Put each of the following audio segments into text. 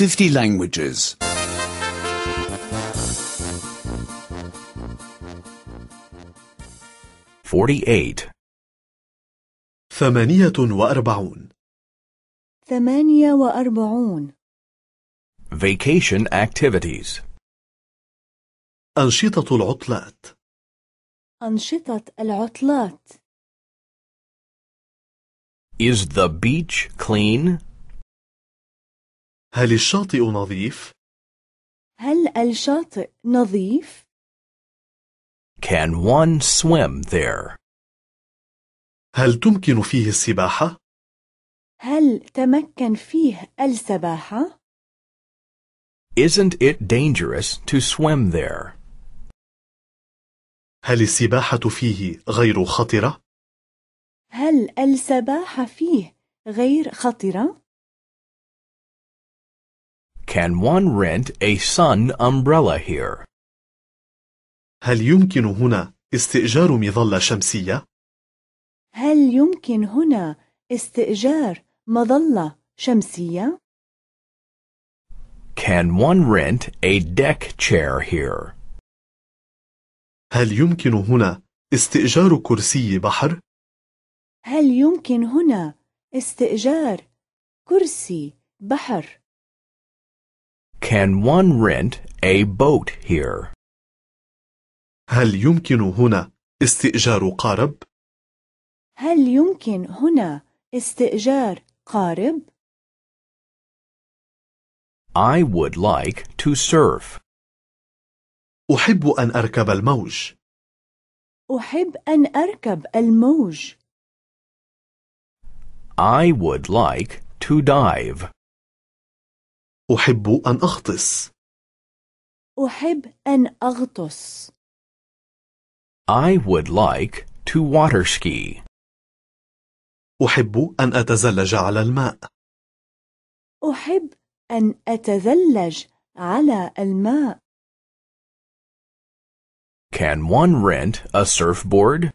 50 languages. 48 48 48 Vacation activities أنشطة العطلات أنشطة العطلات Is the beach clean? هل الشاطئ نظيف؟ هل الشاطئ نظيف؟ Can one swim there? هل تمكن فيه السباحة؟ هل تمكن فيه السباحة؟ Isn't it dangerous to swim there? هل السباحة فيه غير خطرة؟ هل السباحة فيه غير خطرة؟ Can one rent a sun umbrella here? هل يمكن هنا استئجار مظلة شمسية؟ هل يمكن هنا استئجار مظلة شمسية؟ Can one rent a deck chair here? هل يمكن هنا استئجار كرسي بحر؟ هل يمكن هنا استئجار كرسي بحر؟ Can one rent a boat here? هل يمكن هنا استئجار قارب؟ هل يمكن هنا استئجار قارب؟ I would like to surf. أحب أن أركب الموج. أحب أن أركب الموج. I would like to dive. أحب أن أغطس. أحب أن أغطس. I would like to water ski. أحب أن أتزلج على الماء. أحب أن أتزلج على الماء. Can one rent a surfboard?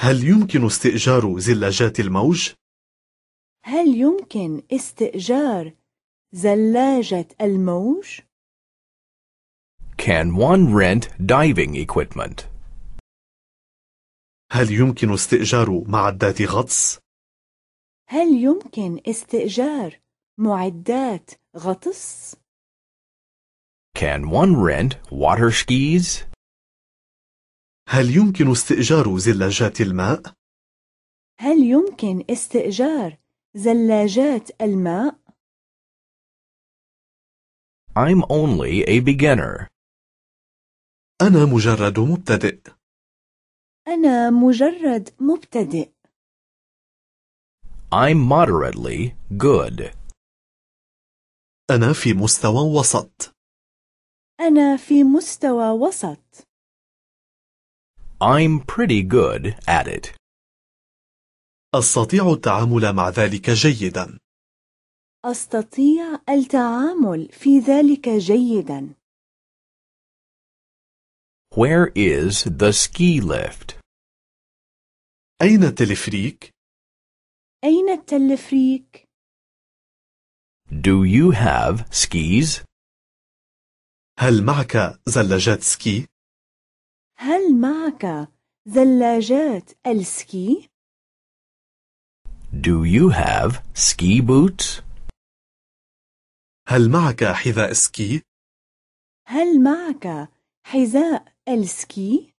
هل يمكن استئجار زلاجات الموج؟ هل يمكن استئجار زلاجة الموج؟ Can one rent diving equipment? هل يمكن استئجار معدات غطس؟ هل يمكن استئجار معدات غطس؟ Can one rent water skis? هل يمكن استئجار زلاجات الماء؟ هل يمكن استئجار زلاجات الماء؟ I'm only a beginner. أنا مجرد مبتدئ. أنا مجرد مبتدئ. I'm moderately good. أنا في مستوى وسط. أنا في مستوى وسط. I'm pretty good at it. أستطيع التعامل مع ذلك جيداً. أستطيع التعامل في ذلك جيدا. Where is the ski lift? أين التلفريك؟ أين التلفريك؟ Do you have skis? هل معك زلاجات سكي؟ هل معك زلاجات السكي؟ Do you have ski boots? هل معك حذاء سكي؟ هل معك حذاء السكي؟